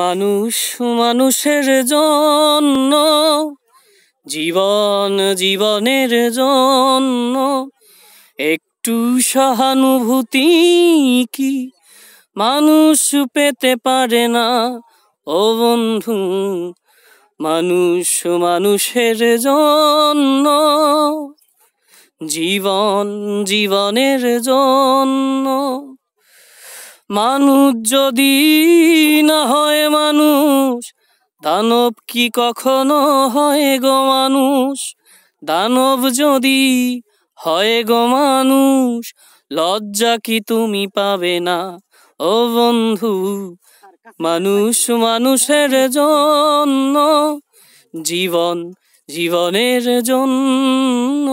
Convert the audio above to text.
মানুষ মানুষের জন্য জীবন জীবনের জন্য একটু সহানুভূতি কি মানুষ পেতে পারে না ও বন্ধু মানুষ মানুষের জন্য জীবন জীবনের জন্য মানুষ যদি না হয় মানুষ দানব কি কখনো হয় গো মানুষ দানব যদি হয় গো মানুষ লজ্জা কি তুমি পাবে না ও বন্ধু মানুষ মানুষের জন্য জীবন জীবনের জন্য